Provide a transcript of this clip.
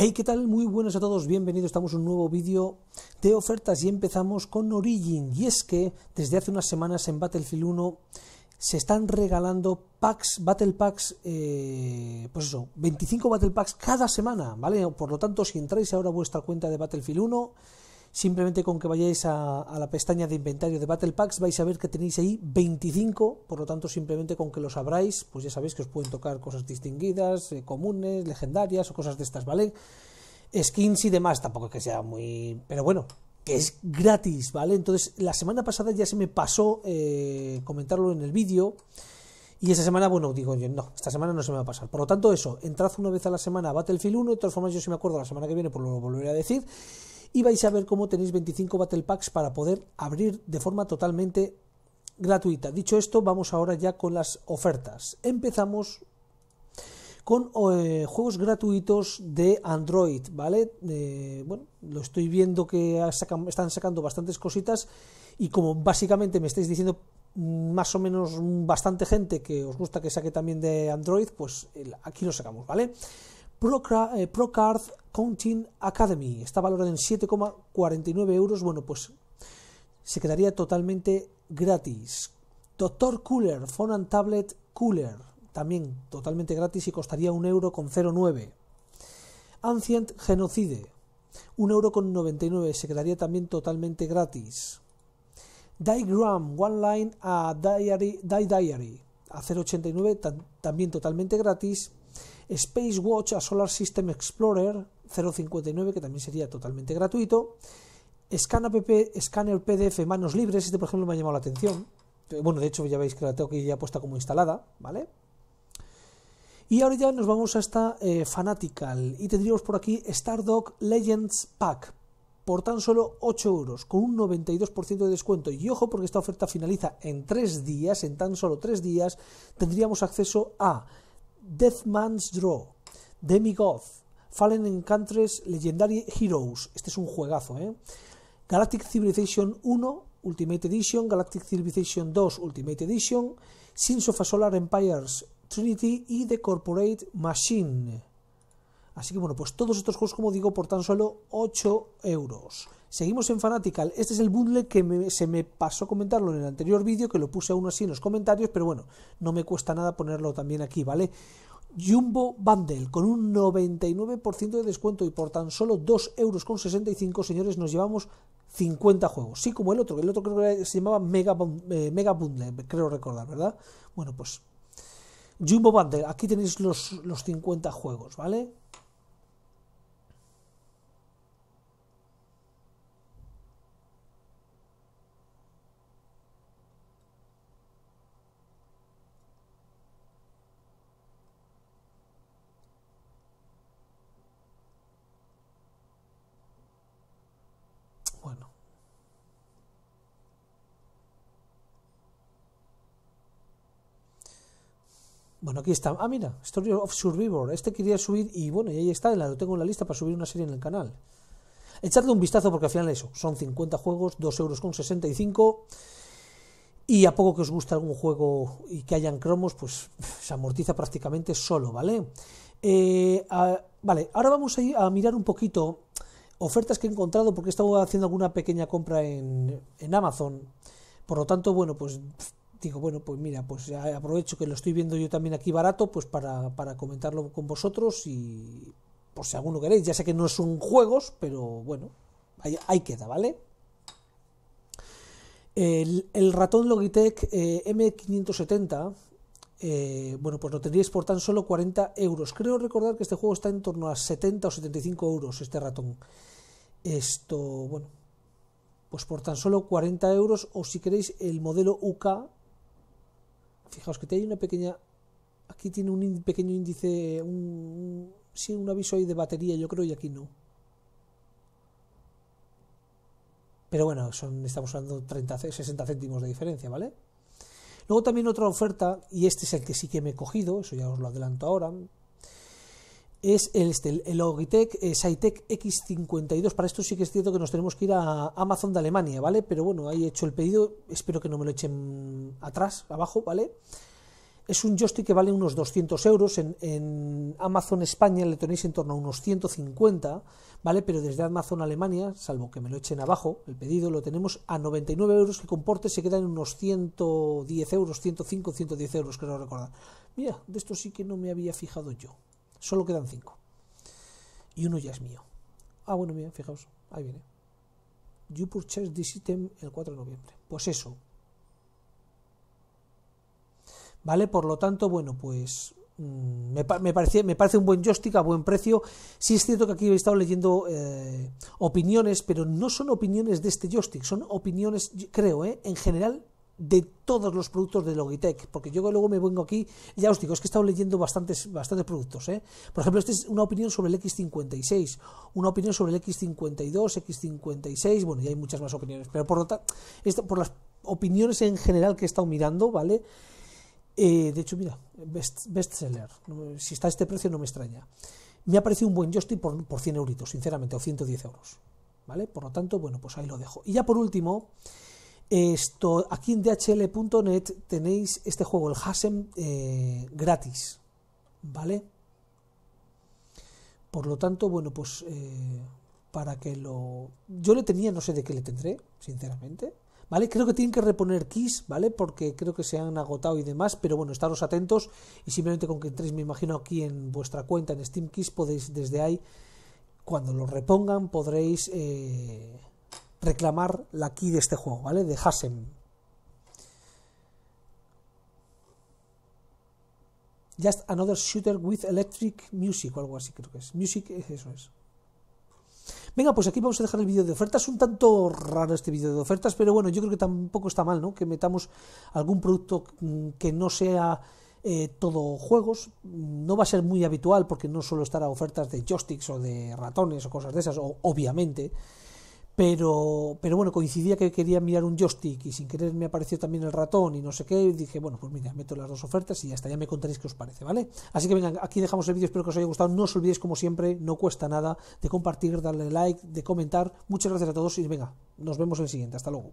Hey, ¿qué tal? Muy buenos a todos, bienvenidos. Estamos en un nuevo vídeo de ofertas y empezamos con Origin. Y es que desde hace unas semanas en Battlefield 1 se están regalando packs, battle packs, eh, pues eso, 25 battle packs cada semana, ¿vale? Por lo tanto, si entráis ahora a vuestra cuenta de Battlefield 1 simplemente con que vayáis a, la pestaña de inventario de Battle Packs vais a ver que tenéis ahí 25, por lo tanto simplemente con que los abráis, pues ya sabéis que os pueden tocar cosas distinguidas, eh, comunes, legendarias o cosas de estas, ¿vale? Skins y demás, tampoco que sea muy... pero bueno, que es gratis, ¿vale? Entonces la semana pasada ya se me pasó eh, comentarlo en el vídeo. Y esa semana, bueno, digo yo, no, esta semana no se me va a pasar. Por lo tanto, eso, entrad una vez a la semana a Battlefield 1, de todas formas yo si me acuerdo la semana que viene, pues lo volveré a decir y vais a ver cómo tenéis 25 Battle Packs para poder abrir de forma totalmente gratuita. Dicho esto, vamos ahora ya con las ofertas. Empezamos con eh, juegos gratuitos de Android, ¿vale? Eh, bueno, lo estoy viendo que están sacando bastantes cositas y como básicamente me estáis diciendo más o menos bastante gente que os gusta que saque también de Android, pues aquí lo sacamos, ¿vale? Eh, Procard Counting Academy está valorado en 7,49 euros. Bueno, pues se quedaría totalmente gratis. Doctor Cooler, Phone and Tablet Cooler, también totalmente gratis y costaría 1,09 euro. Ancient Genocide, 1,99 euro. se quedaría también totalmente gratis. Diagram One Line a ah, Diary, Die Diary, a 0,89, también totalmente gratis. SpaceWatch a Solar System Explorer 0.59, que también sería totalmente gratuito. Scanner PDF manos libres, este por ejemplo me ha llamado la atención. Eh, bueno, de hecho ya veis que la tengo aquí ya puesta como instalada, ¿vale? Y ahora ya nos vamos a esta eh, Fanatical y tendríamos por aquí Stardock Legends Pack por tan solo 8 euros, con un 92% de descuento. Y ojo, porque esta oferta finaliza en 3 días, en tan solo 3 días, tendríamos acceso a Man's Draw, Demigoth, Fallen Encounters, Legendary Heroes. Este es un juegazo, ¿eh? Galactic Civilization 1, Ultimate Edition, Galactic Civilization 2, Ultimate Edition, Sins of a Solar Empires, Trinity y The Corporate Machine. Así que bueno, pues todos estos juegos, como digo, por tan solo 8 euros. Seguimos en Fanatical. Este es el bundle que se me pasó comentarlo en el anterior vídeo, que lo puse aún así en los comentarios, pero bueno, no me cuesta nada ponerlo también aquí, ¿vale? Jumbo Bundle, con un 99% de descuento y por tan solo 2,65 euros, señores, nos llevamos 50 juegos. Sí, como el otro, el otro creo que se llamaba eh, Mega, Bundle, creo recordar, ¿verdad? Bueno, pues Jumbo Bundle, aquí tenéis los, los 50 juegos, ¿vale? Bueno, aquí está. Ah, mira, Story of Survivor. Este quería subir y bueno, y ahí está, lo tengo en la lista para subir una serie en el canal. Echadle un vistazo porque al final eso, son 50 juegos, 2,65 euros. Y a poco que os guste algún juego y que hayan cromos, pues se amortiza prácticamente solo, ¿vale? Eh, vale, ahora vamos a, ir a mirar un poquito ofertas que he encontrado porque he estado haciendo alguna pequeña compra en, en Amazon. Por lo tanto, bueno, pues digo, bueno, pues mira, pues ya aprovecho que lo estoy viendo yo también aquí barato, pues para, comentarlo con vosotros y por si alguno queréis, ya sé que no son juegos, pero bueno, ahí, queda, ¿vale? El, ratón Logitech eh, M570, eh, bueno, pues lo tendríais por tan solo 40 euros. Creo recordar que este juego está en torno a 70 o 75 euros, este ratón. Esto, bueno, pues por tan solo 40 euros o si queréis el modelo UK fijaos que hay una pequeña, aquí tiene un pequeño índice, un, sí, un aviso ahí de batería, yo creo, y aquí no. Pero bueno, son, estamos hablando 30, 60 céntimos de diferencia, ¿vale? Luego también otra oferta, y este es el que sí que me he cogido, eso ya os lo adelanto ahora, es el, este, el Logitech eh, X52. Para esto sí que es cierto que nos tenemos que ir a Amazon de Alemania, ¿vale? Pero bueno, ahí he hecho el pedido. Espero que no me lo echen atrás, abajo, ¿vale? Es un joystick que vale unos 200 euros. En, Amazon España le tenéis en torno a unos 150, ¿vale? Pero desde Amazon Alemania, salvo que me lo echen abajo, el pedido lo tenemos a 99 euros que comporte, se queda en unos 110 euros, 105, 110 euros, creo recordar. Mira, de esto sí que no me había fijado yo. Solo quedan cinco. Y uno ya es mío. Ah, bueno, bien, fijaos, ahí viene. You purchased this item el 4 de noviembre. Pues eso. ¿Vale? Por lo tanto, bueno, pues mm, me, parece, me parece un buen joystick a buen precio. Sí es cierto que aquí he estado leyendo eh, opiniones, pero no son opiniones de este joystick, son opiniones, creo, eh, en general de todos los productos de Logitech, porque yo luego me vengo aquí, ya os digo, es que he estado leyendo bastantes, bastantes productos. ¿eh? Por ejemplo, esta es una opinión sobre el X56, una opinión sobre el X52, X56, bueno, y hay muchas más opiniones, pero por, lo tanto, este, por las opiniones en general que he estado mirando, ¿vale? Eh, de hecho, mira, best, bestseller, si está a este precio no me extraña. Me ha parecido un buen joystick por, por 100 euritos, sinceramente, o 110 euros, ¿vale? Por lo tanto, bueno, pues ahí lo dejo. Y ya por último... Esto, aquí en dhl.net tenéis este juego, el Hasem, eh, gratis, ¿vale? Por lo tanto, bueno, pues eh, para que lo... Yo le tenía, no sé de qué le tendré, sinceramente, ¿vale? Creo que tienen que reponer keys, ¿vale? Porque creo que se han agotado y demás, pero bueno, estaros atentos y simplemente con que entréis, me imagino, aquí en vuestra cuenta en Steam Keys, podéis desde ahí, cuando lo repongan, podréis... Eh, reclamar la key de este juego, ¿vale? De Hasem. Just another shooter with electric music o algo así creo que es. Music, eso es. Venga, pues aquí vamos a dejar el vídeo de ofertas. Un tanto raro este vídeo de ofertas, pero bueno, yo creo que tampoco está mal, ¿no? Que metamos algún producto mm, que no sea eh, todo juegos. No va a ser muy habitual porque no estar estará ofertas de joysticks o de ratones o cosas de esas, o, obviamente. Pero, pero bueno, coincidía que quería mirar un joystick y sin querer me apareció también el ratón y no sé qué. dije, bueno, pues mira, meto las dos ofertas y hasta ya me contaréis qué os parece, ¿vale? Así que venga, aquí dejamos el vídeo, espero que os haya gustado. No os olvidéis, como siempre, no cuesta nada de compartir, darle like, de comentar. Muchas gracias a todos y venga, nos vemos en el siguiente. Hasta luego.